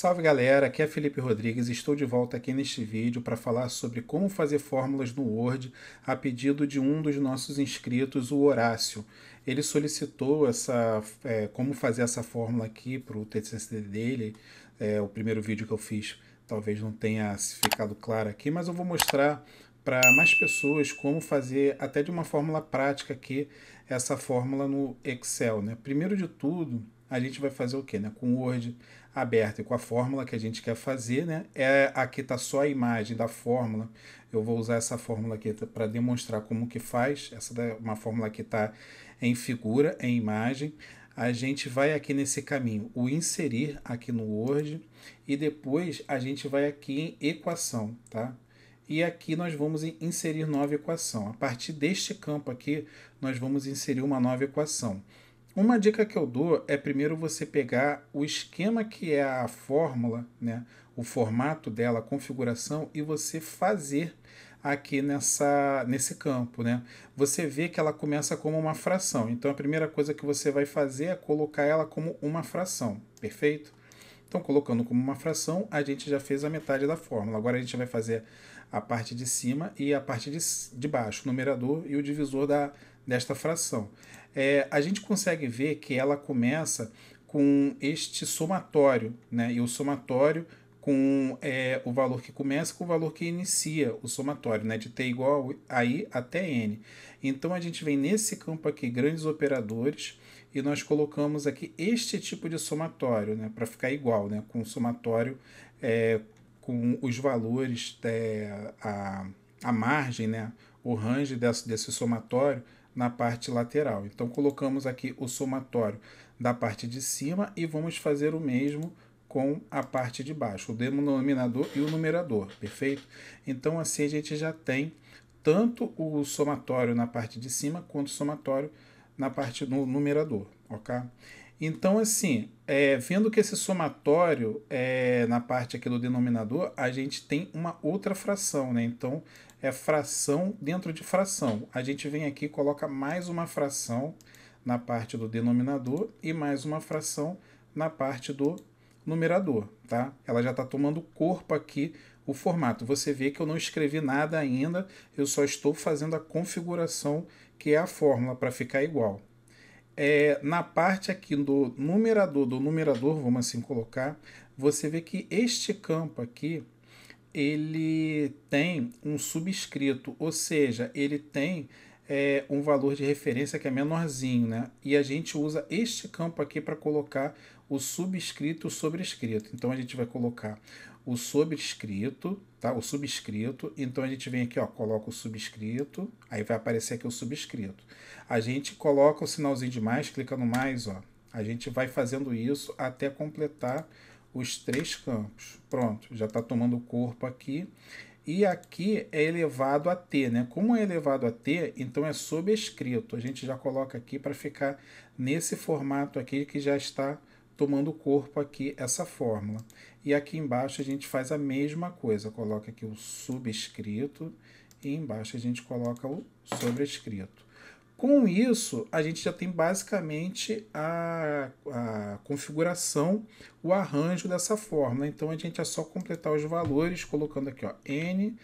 Salve galera, aqui é Felipe Rodrigues estou de volta aqui neste vídeo para falar sobre como fazer fórmulas no Word a pedido de um dos nossos inscritos, o Horácio. Ele solicitou essa, é, como fazer essa fórmula aqui para o TCC dele, é, o primeiro vídeo que eu fiz talvez não tenha ficado claro aqui, mas eu vou mostrar para mais pessoas como fazer até de uma fórmula prática aqui essa fórmula no Excel. Né? Primeiro de tudo, a gente vai fazer o quê? Né? Com o Word aberto e com a fórmula que a gente quer fazer, né? É, aqui está só a imagem da fórmula. Eu vou usar essa fórmula aqui para demonstrar como que faz. Essa é uma fórmula que está em figura, em imagem. A gente vai aqui nesse caminho, o inserir aqui no Word e depois a gente vai aqui em equação, tá? e aqui nós vamos inserir nova equação. A partir deste campo aqui, nós vamos inserir uma nova equação. Uma dica que eu dou é primeiro você pegar o esquema que é a fórmula, né? o formato dela, a configuração, e você fazer aqui nessa, nesse campo. Né? Você vê que ela começa como uma fração. Então a primeira coisa que você vai fazer é colocar ela como uma fração, perfeito? Então, colocando como uma fração, a gente já fez a metade da fórmula. Agora a gente vai fazer a parte de cima e a parte de, de baixo, o numerador e o divisor da, desta fração é, a gente consegue ver que ela começa com este somatório, né? E o somatório com é, o valor que começa com o valor que inicia o somatório, né? De t igual a i até n. Então a gente vem nesse campo aqui grandes operadores e nós colocamos aqui este tipo de somatório, né? Para ficar igual, né? Com o somatório é, com os valores, é, a, a margem, né? O range desse, desse somatório na parte lateral. Então colocamos aqui o somatório da parte de cima e vamos fazer o mesmo com a parte de baixo, o denominador e o numerador, perfeito? Então assim a gente já tem tanto o somatório na parte de cima quanto o somatório na parte no numerador, ok? Então, assim, é, vendo que esse somatório é, na parte aqui do denominador, a gente tem uma outra fração, né? Então, é fração dentro de fração. A gente vem aqui e coloca mais uma fração na parte do denominador e mais uma fração na parte do numerador, tá? Ela já está tomando corpo aqui o formato. Você vê que eu não escrevi nada ainda, eu só estou fazendo a configuração que é a fórmula para ficar igual é, na parte aqui do numerador, do numerador, vamos assim colocar, você vê que este campo aqui, ele tem um subscrito, ou seja, ele tem é, um valor de referência que é menorzinho, né? E a gente usa este campo aqui para colocar o subscrito e o sobrescrito. Então a gente vai colocar o subscrito, tá? O subscrito. Então a gente vem aqui, ó, coloca o subscrito, aí vai aparecer aqui o subscrito. A gente coloca o sinalzinho de mais, clica no mais, ó. A gente vai fazendo isso até completar os três campos. Pronto, já está tomando corpo aqui. E aqui é elevado a t, né? Como é elevado a t, então é subscrito. A gente já coloca aqui para ficar nesse formato aqui que já está tomando corpo aqui essa fórmula. E aqui embaixo a gente faz a mesma coisa, coloca aqui o subscrito e embaixo a gente coloca o sobrescrito. Com isso, a gente já tem basicamente a, a configuração, o arranjo dessa fórmula. Então, a gente é só completar os valores, colocando aqui ó, n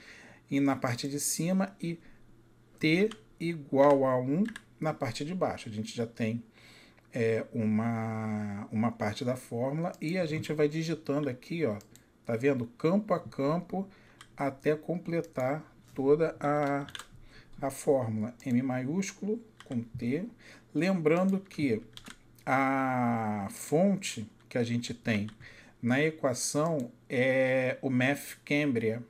e na parte de cima e t igual a 1 na parte de baixo. A gente já tem é, uma, uma parte da fórmula e a gente vai digitando aqui, ó, tá vendo? Campo a campo até completar toda a, a fórmula M maiúsculo com T. Lembrando que a fonte que a gente tem na equação é o MEF Cambria,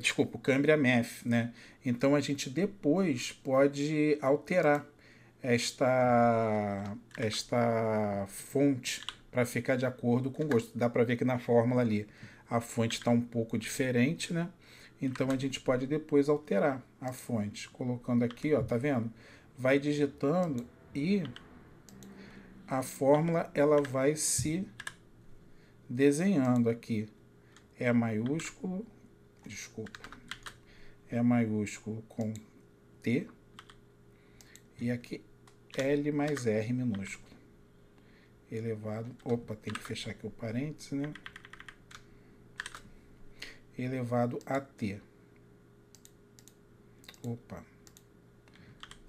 desculpa, o Cambria MEF, né? Então a gente depois pode alterar esta, esta fonte para ficar de acordo com o gosto. Dá para ver que na fórmula ali a fonte está um pouco diferente, né? Então a gente pode depois alterar a fonte, colocando aqui, ó, tá vendo? Vai digitando e a fórmula ela vai se desenhando aqui. É maiúsculo, desculpa, é maiúsculo com T e aqui L mais R minúsculo elevado, opa, tem que fechar aqui o parênteses, né? Elevado a T. Opa.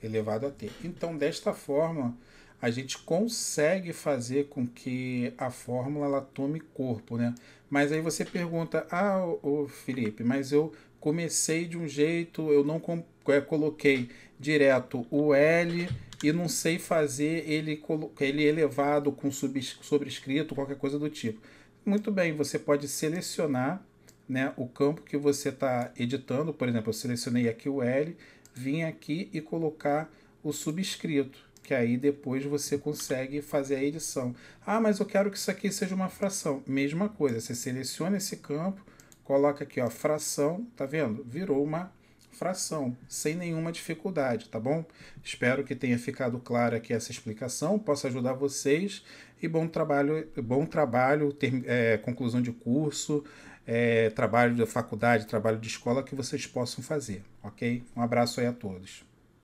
Elevado a T. Então, desta forma, a gente consegue fazer com que a fórmula ela tome corpo, né? Mas aí você pergunta, ah, ô Felipe, mas eu comecei de um jeito, eu não é, coloquei direto o L e não sei fazer ele, ele elevado com sobrescrito, qualquer coisa do tipo. Muito bem, você pode selecionar né, o campo que você está editando. Por exemplo, eu selecionei aqui o L, vim aqui e colocar o subscrito, que aí depois você consegue fazer a edição. Ah, mas eu quero que isso aqui seja uma fração. Mesma coisa, você seleciona esse campo, coloca aqui ó, fração, tá vendo? Virou uma fração fração, sem nenhuma dificuldade, tá bom? Espero que tenha ficado clara aqui essa explicação, possa ajudar vocês e bom trabalho, bom trabalho, ter, é, conclusão de curso, é, trabalho da faculdade, trabalho de escola que vocês possam fazer, ok? Um abraço aí a todos.